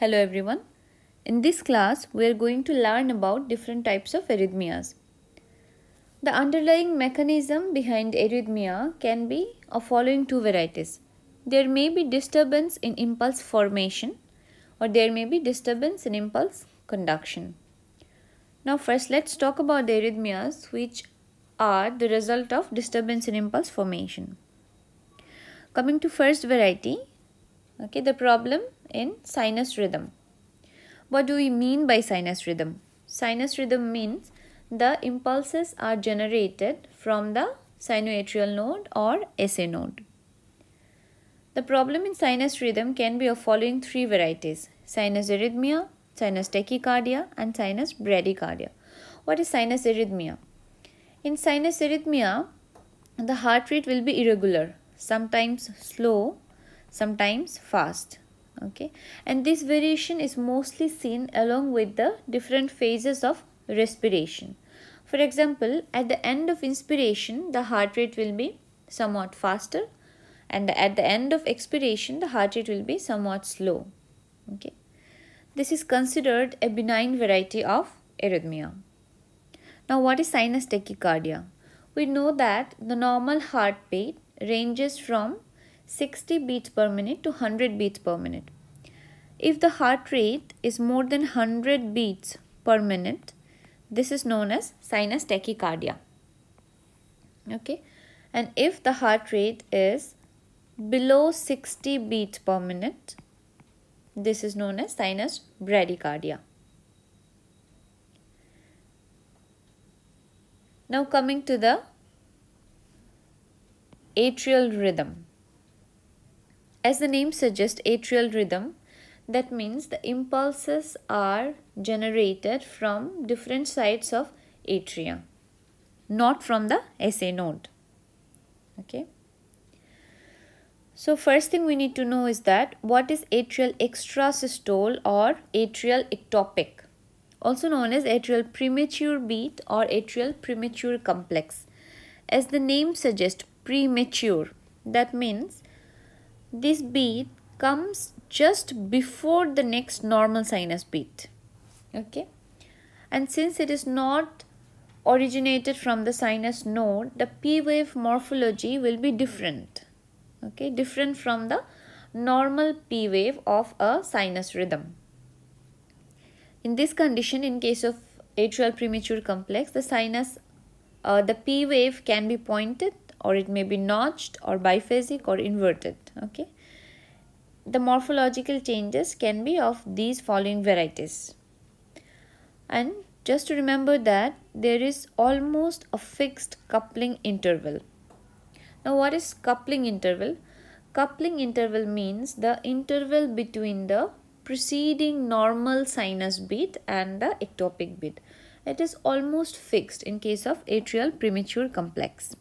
Hello everyone. In this class, we are going to learn about different types of arrhythmias. The underlying mechanism behind arrhythmia can be of following two varieties. There may be disturbance in impulse formation or there may be disturbance in impulse conduction. Now first let's talk about the arrhythmias which are the result of disturbance in impulse formation. Coming to first variety, okay, the problem in sinus rhythm. What do we mean by sinus rhythm? Sinus rhythm means the impulses are generated from the sinoatrial node or SA node. The problem in sinus rhythm can be of following three varieties sinus arrhythmia, sinus tachycardia, and sinus bradycardia. What is sinus arrhythmia? In sinus arrhythmia, the heart rate will be irregular, sometimes slow, sometimes fast okay and this variation is mostly seen along with the different phases of respiration for example at the end of inspiration the heart rate will be somewhat faster and at the end of expiration the heart rate will be somewhat slow okay this is considered a benign variety of arrhythmia now what is sinus tachycardia we know that the normal heartbeat ranges from 60 beats per minute to 100 beats per minute. If the heart rate is more than 100 beats per minute, this is known as sinus tachycardia. Okay, and if the heart rate is below 60 beats per minute, this is known as sinus bradycardia. Now coming to the atrial rhythm. As the name suggests, atrial rhythm, that means the impulses are generated from different sides of atria, not from the SA node. Okay. So first thing we need to know is that what is atrial extrasystole or atrial ectopic, also known as atrial premature beat or atrial premature complex. As the name suggests, premature, that means this beat comes just before the next normal sinus beat okay and since it is not originated from the sinus node the p wave morphology will be different okay different from the normal p wave of a sinus rhythm in this condition in case of atrial premature complex the sinus uh, the p wave can be pointed or it may be notched or biphasic or inverted okay the morphological changes can be of these following varieties and just to remember that there is almost a fixed coupling interval now what is coupling interval coupling interval means the interval between the preceding normal sinus beat and the ectopic beat it is almost fixed in case of atrial premature complex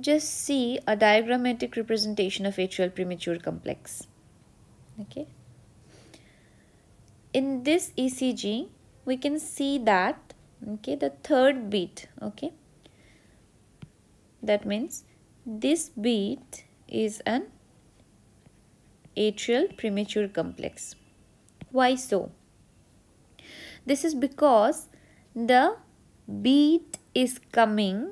just see a diagrammatic representation of atrial premature complex. Okay. In this ECG, we can see that okay the third beat okay that means this beat is an atrial premature complex why so this is because the beat is coming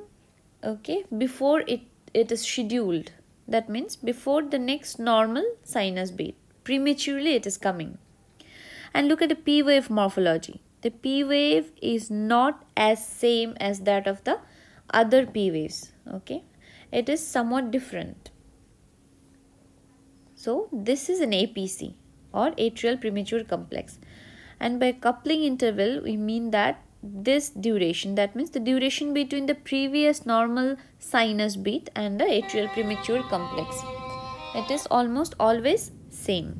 okay before it it is scheduled that means before the next normal sinus beat prematurely it is coming and look at the p wave morphology the p wave is not as same as that of the other p waves okay it is somewhat different so this is an apc or atrial premature complex and by coupling interval we mean that this duration that means the duration between the previous normal sinus beat and the atrial premature complex it is almost always same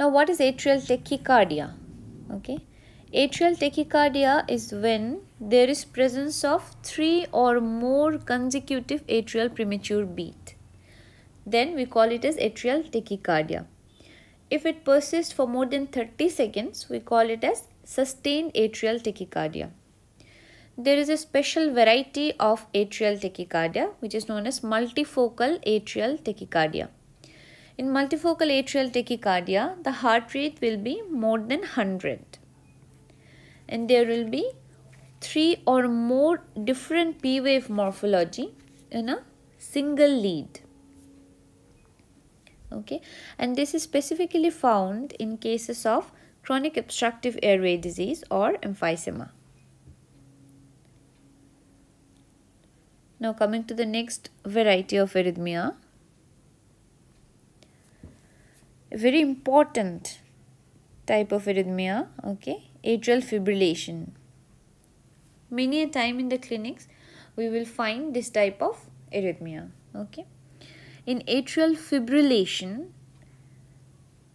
now what is atrial tachycardia okay atrial tachycardia is when there is presence of three or more consecutive atrial premature beat then we call it as atrial tachycardia if it persists for more than 30 seconds we call it as sustained atrial tachycardia. There is a special variety of atrial tachycardia which is known as multifocal atrial tachycardia. In multifocal atrial tachycardia, the heart rate will be more than 100 and there will be three or more different P wave morphology in a single lead. Okay, and this is specifically found in cases of chronic obstructive airway disease or emphysema. Now coming to the next variety of arrhythmia. A very important type of arrhythmia, okay, atrial fibrillation. Many a time in the clinics, we will find this type of arrhythmia, okay. In atrial fibrillation,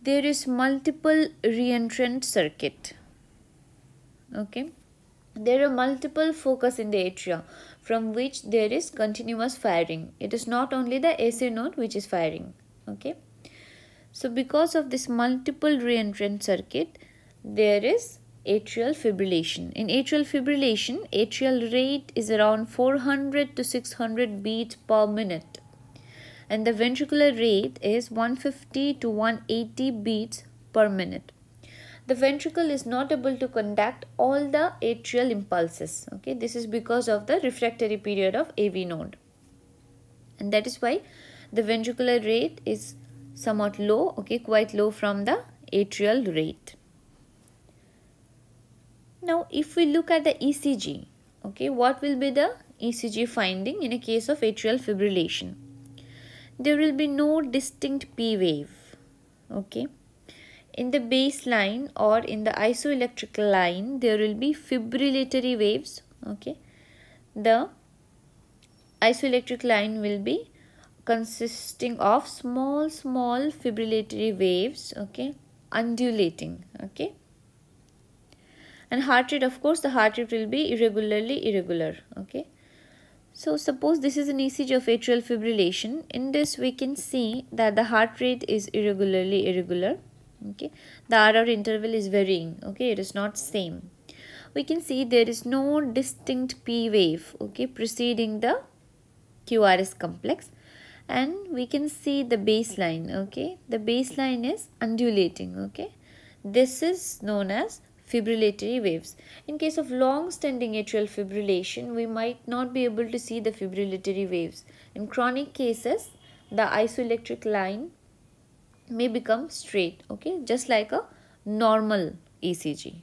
there is multiple reentrant circuit okay there are multiple focus in the atria from which there is continuous firing it is not only the AC node which is firing okay so because of this multiple reentrant circuit there is atrial fibrillation in atrial fibrillation atrial rate is around 400 to 600 beats per minute and the ventricular rate is 150 to 180 beats per minute the ventricle is not able to conduct all the atrial impulses okay this is because of the refractory period of av node and that is why the ventricular rate is somewhat low okay quite low from the atrial rate now if we look at the ecg okay what will be the ecg finding in a case of atrial fibrillation there will be no distinct P wave. Okay. In the baseline or in the isoelectric line, there will be fibrillatory waves. Okay. The isoelectric line will be consisting of small, small fibrillatory waves. Okay. Undulating. Okay. And heart rate, of course, the heart rate will be irregularly irregular. Okay. So suppose this is an ECG of atrial fibrillation. In this we can see that the heart rate is irregularly irregular. Okay, the RR interval is varying. Okay, it is not same. We can see there is no distinct P wave. Okay, preceding the QRS complex and we can see the baseline okay the baseline is undulating okay this is known as fibrillatory waves. In case of long-standing atrial fibrillation, we might not be able to see the fibrillatory waves. In chronic cases, the isoelectric line may become straight, okay, just like a normal ECG.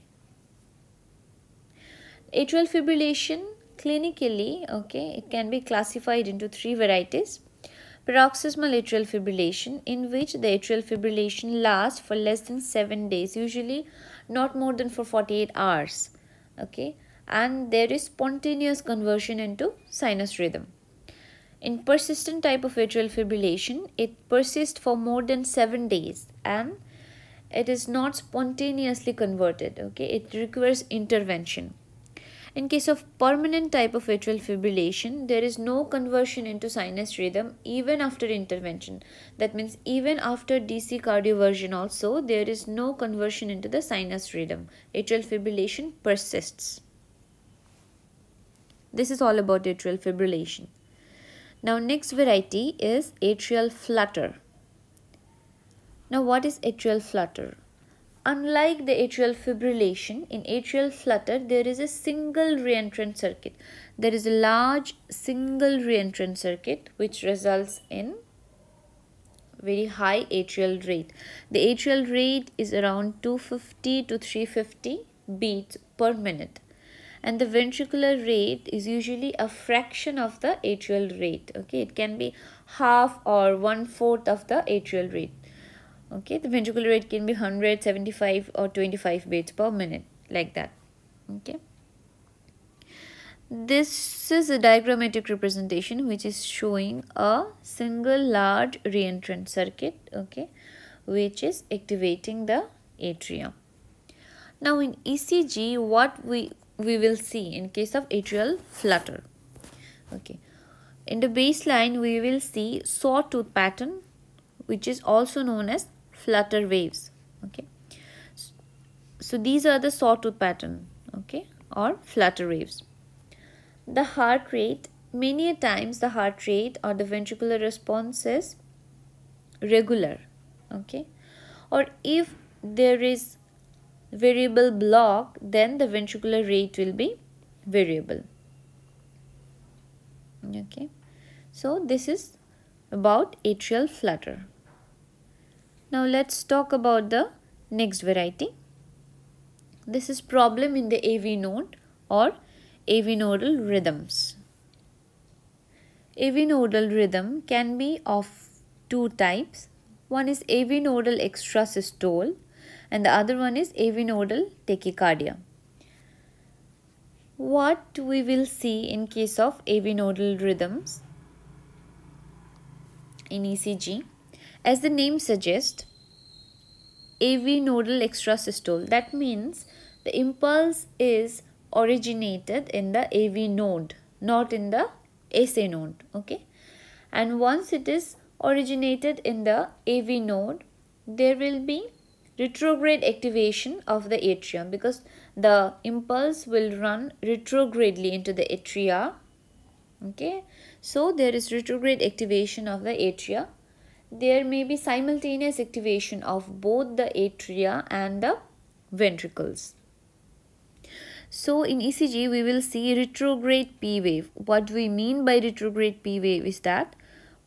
Atrial fibrillation clinically, okay, it can be classified into three varieties paroxysmal atrial fibrillation in which the atrial fibrillation lasts for less than 7 days usually not more than for 48 hours okay and there is spontaneous conversion into sinus rhythm in persistent type of atrial fibrillation it persists for more than 7 days and it is not spontaneously converted okay it requires intervention in case of permanent type of atrial fibrillation, there is no conversion into sinus rhythm even after intervention. That means even after DC cardioversion also, there is no conversion into the sinus rhythm. Atrial fibrillation persists. This is all about atrial fibrillation. Now next variety is atrial flutter. Now what is atrial flutter? Unlike the atrial fibrillation, in atrial flutter, there is a single reentrant circuit. There is a large single reentrant circuit which results in very high atrial rate. The atrial rate is around 250 to 350 beats per minute. And the ventricular rate is usually a fraction of the atrial rate. Okay, it can be half or one fourth of the atrial rate okay the ventricular rate can be hundred seventy five or 25 beats per minute like that okay this is a diagrammatic representation which is showing a single large reentrant circuit okay which is activating the atrium now in ECG what we we will see in case of atrial flutter okay in the baseline we will see sawtooth pattern which is also known as flutter waves okay so these are the sawtooth pattern okay or flutter waves the heart rate many times the heart rate or the ventricular response is regular okay or if there is variable block then the ventricular rate will be variable okay so this is about atrial flutter now let's talk about the next variety. This is problem in the AV node or AV nodal rhythms. AV nodal rhythm can be of two types. One is AV nodal extrasystole and the other one is AV nodal tachycardia. What we will see in case of AV nodal rhythms in ECG as the name suggests, AV nodal extrasystole. That means the impulse is originated in the AV node, not in the SA node. Okay. And once it is originated in the AV node, there will be retrograde activation of the atrium because the impulse will run retrogradely into the atria. Okay. So there is retrograde activation of the atria there may be simultaneous activation of both the atria and the ventricles. So in ECG, we will see retrograde P wave. What we mean by retrograde P wave is that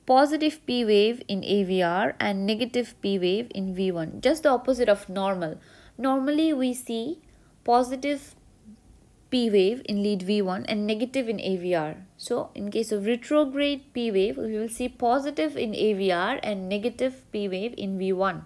positive P wave in AVR and negative P wave in V1. Just the opposite of normal. Normally we see positive P wave in lead V1 and negative in AVR. So in case of retrograde P wave, we will see positive in AVR and negative P wave in V1.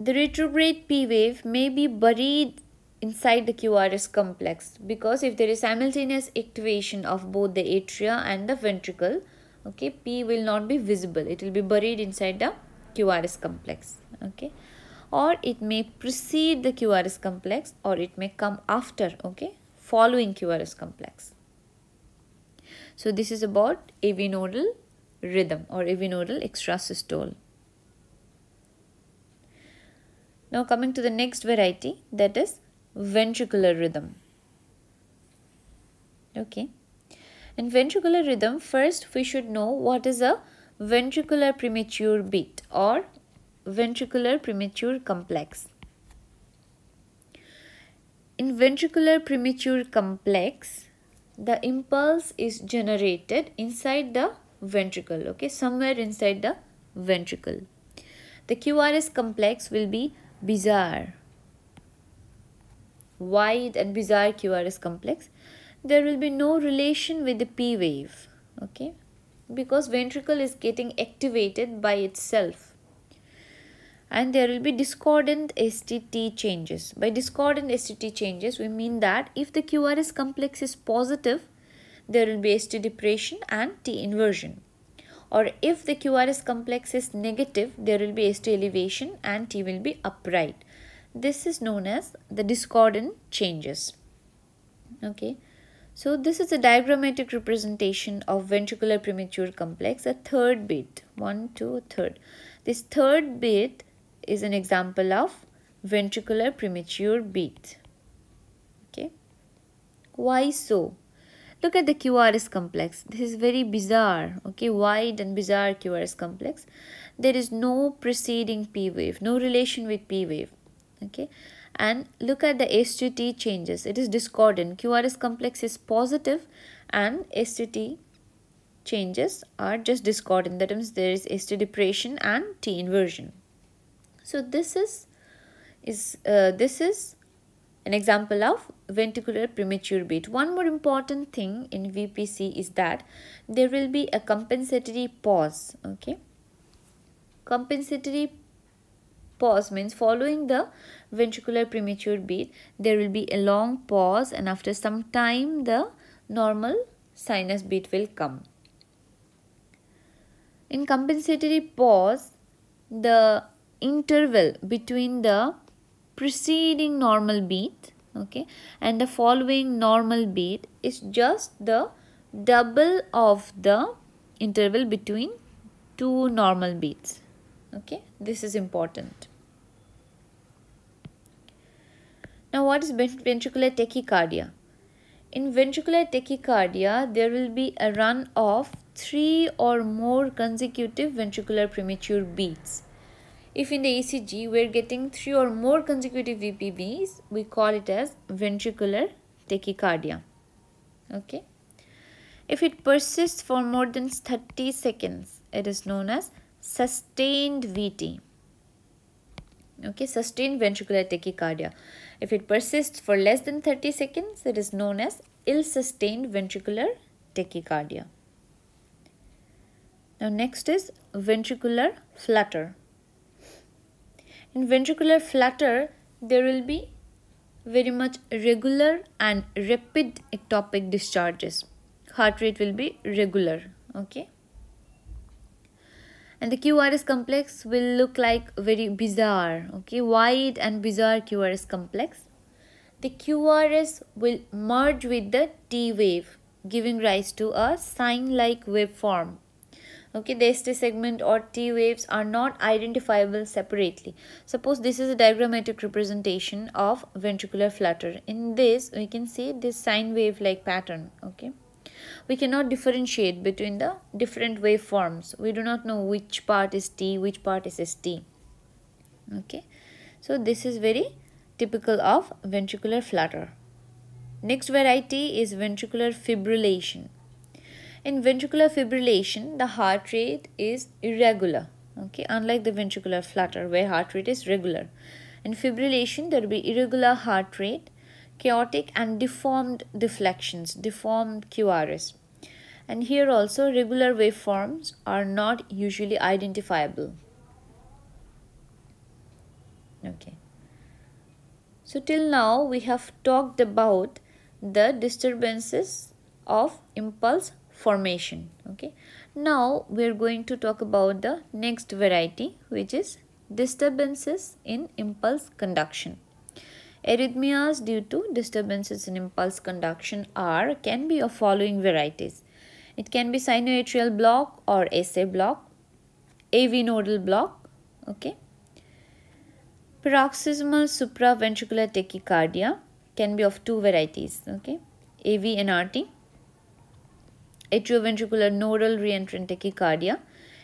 The retrograde P wave may be buried inside the QRS complex because if there is simultaneous activation of both the atria and the ventricle, okay, P will not be visible. It will be buried inside the QRS complex, okay or it may precede the QRS complex or it may come after, okay, following QRS complex. So this is about AV nodal rhythm or AV nodal extrasystole. Now coming to the next variety that is ventricular rhythm. Okay. In ventricular rhythm, first we should know what is a ventricular premature beat or ventricular premature complex. In ventricular premature complex, the impulse is generated inside the ventricle, okay, somewhere inside the ventricle. The QRS complex will be bizarre, wide and bizarre QRS complex. There will be no relation with the P wave, okay, because ventricle is getting activated by itself and there will be discordant STT changes. By discordant STT changes, we mean that if the QRS complex is positive, there will be ST depression and T inversion. Or if the QRS complex is negative, there will be ST elevation and T will be upright. This is known as the discordant changes. Okay. So this is a diagrammatic representation of ventricular premature complex, a third bit, one, two, third. This third bit is an example of ventricular premature beat. Okay. Why so? Look at the QRS complex. This is very bizarre, okay, wide and bizarre QRS complex. There is no preceding P wave, no relation with P wave, okay. And look at the ST-T changes. It is discordant. QRS complex is positive and ST-T changes are just discordant. That means there is ST depression and T inversion, so this is is uh, this is an example of ventricular premature beat. One more important thing in VPC is that there will be a compensatory pause. Okay, compensatory pause means following the ventricular premature beat there will be a long pause and after some time the normal sinus beat will come. In compensatory pause the interval between the preceding normal beat okay and the following normal beat is just the double of the interval between two normal beats okay this is important now what is ventricular tachycardia in ventricular tachycardia there will be a run of three or more consecutive ventricular premature beats if in the ECG we're getting three or more consecutive VPBs, we call it as ventricular tachycardia. Okay. If it persists for more than 30 seconds, it is known as sustained VT. Okay, sustained ventricular tachycardia. If it persists for less than 30 seconds, it is known as ill-sustained ventricular tachycardia. Now next is ventricular flutter. In ventricular flutter, there will be very much regular and rapid ectopic discharges. Heart rate will be regular, okay? And the QRS complex will look like very bizarre, okay? Wide and bizarre QRS complex. The QRS will merge with the T wave, giving rise to a sine-like waveform okay the st segment or t waves are not identifiable separately suppose this is a diagrammatic representation of ventricular flutter in this we can see this sine wave like pattern okay we cannot differentiate between the different waveforms we do not know which part is t which part is st okay so this is very typical of ventricular flutter next variety is ventricular fibrillation in ventricular fibrillation, the heart rate is irregular, okay, unlike the ventricular flutter where heart rate is regular. In fibrillation, there will be irregular heart rate, chaotic and deformed deflections, deformed QRS. And here also, regular waveforms are not usually identifiable. Okay. So till now, we have talked about the disturbances of impulse formation okay now we're going to talk about the next variety which is disturbances in impulse conduction arrhythmias due to disturbances in impulse conduction are can be of following varieties it can be sinoatrial block or SA block AV nodal block okay paroxysmal supraventricular tachycardia can be of two varieties okay AV and RT Atrioventricular nodal reentrant tachycardia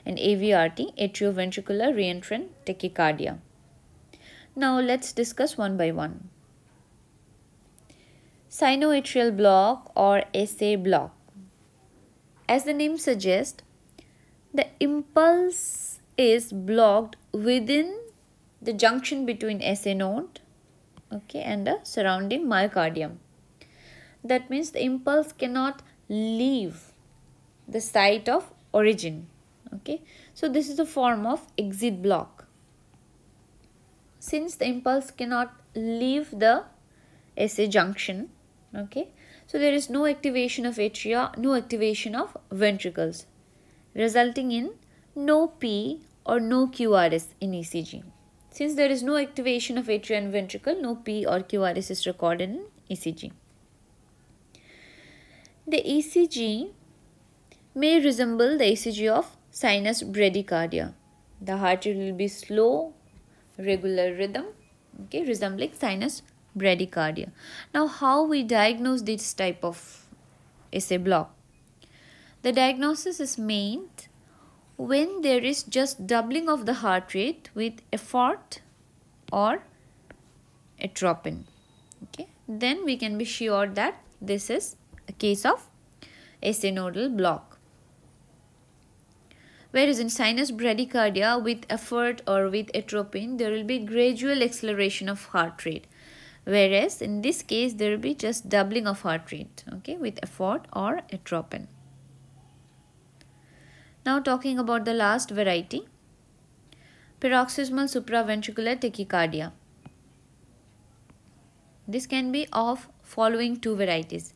and AVRT, atrioventricular reentrant tachycardia. Now let's discuss one by one. Sinoatrial block or SA block. As the name suggests, the impulse is blocked within the junction between SA node okay, and the surrounding myocardium. That means the impulse cannot leave the site of origin okay so this is a form of exit block since the impulse cannot leave the SA junction okay so there is no activation of atria no activation of ventricles resulting in no P or no QRS in ECG since there is no activation of atria and ventricle no P or QRS is recorded in ECG the ECG may resemble the ECG of sinus bradycardia. The heart rate will be slow, regular rhythm, okay, resembling sinus bradycardia. Now, how we diagnose this type of SA block? The diagnosis is made when there is just doubling of the heart rate with effort or atropine. Okay, then we can be sure that this is a case of SA nodal block. Whereas in sinus bradycardia with effort or with atropine, there will be gradual acceleration of heart rate. Whereas in this case, there will be just doubling of heart rate, okay, with effort or atropine. Now talking about the last variety, paroxysmal supraventricular tachycardia. This can be of following two varieties,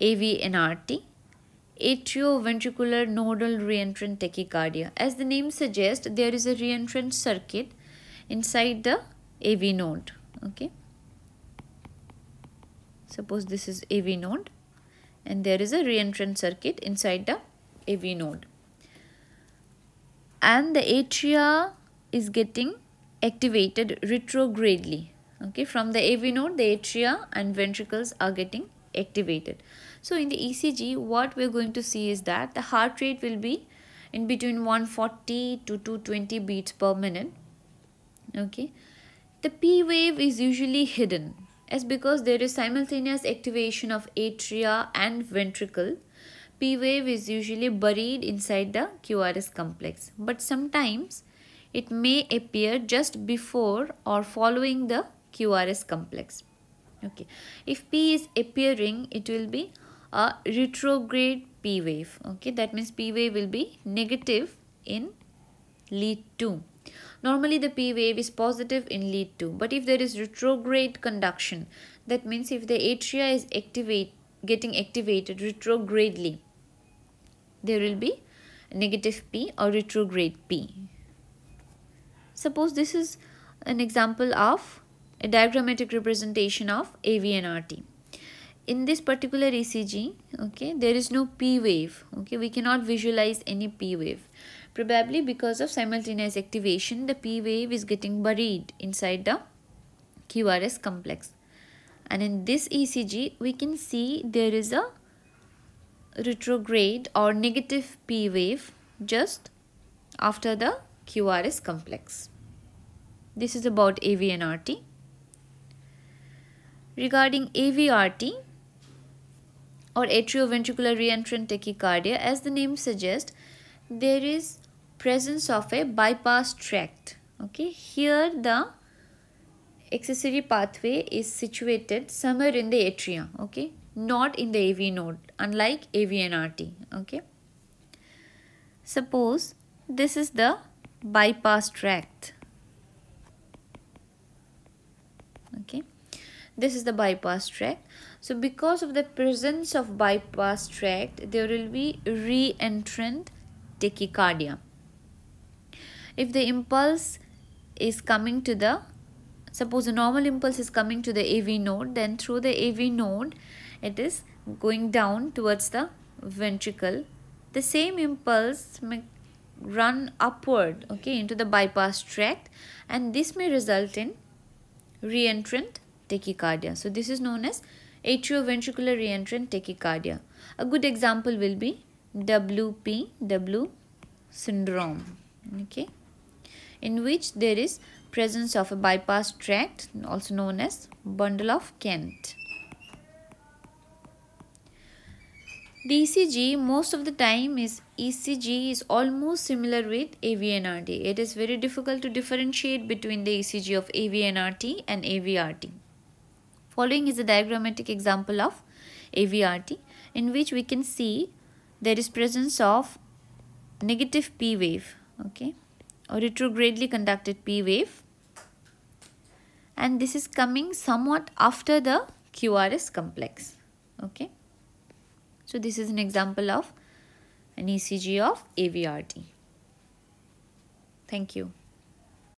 AVNRT atrioventricular nodal reentrant tachycardia. As the name suggests, there is a reentrant circuit inside the AV node. Okay. Suppose this is AV node and there is a reentrant circuit inside the AV node. And the atria is getting activated retrogradely. Okay, from the AV node, the atria and ventricles are getting activated. So in the ECG, what we're going to see is that the heart rate will be in between 140 to 220 beats per minute. Okay. The P wave is usually hidden as because there is simultaneous activation of atria and ventricle. P wave is usually buried inside the QRS complex. But sometimes it may appear just before or following the QRS complex. Okay. If P is appearing, it will be a retrograde p wave okay that means p wave will be negative in lead 2 normally the p wave is positive in lead 2 but if there is retrograde conduction that means if the atria is activate getting activated retrogradely there will be negative p or retrograde p suppose this is an example of a diagrammatic representation of AVNRT in this particular ECG, okay, there is no P wave. Okay, we cannot visualize any P wave. Probably because of simultaneous activation, the P wave is getting buried inside the QRS complex. And in this ECG, we can see there is a retrograde or negative P wave just after the QRS complex. This is about AVNRT. Regarding AVRT, or atrioventricular reentrant tachycardia as the name suggests there is presence of a bypass tract okay here the accessory pathway is situated somewhere in the atria okay not in the AV node unlike AVNRT okay suppose this is the bypass tract okay this is the bypass tract so because of the presence of bypass tract there will be reentrant tachycardia if the impulse is coming to the suppose a normal impulse is coming to the AV node then through the AV node it is going down towards the ventricle the same impulse may run upward okay into the bypass tract and this may result in reentrant tachycardia. So this is known as atrioventricular reentrant tachycardia. A good example will be WPW syndrome. Okay, in which there is presence of a bypass tract also known as bundle of Kent. The ECG most of the time is ECG is almost similar with AVNRT. It is very difficult to differentiate between the ECG of AVNRT and AVRT. Following is a diagrammatic example of AVRT in which we can see there is presence of negative P wave okay or retrogradely conducted P wave and this is coming somewhat after the QRS complex okay. So this is an example of an ECG of AVRT. Thank you.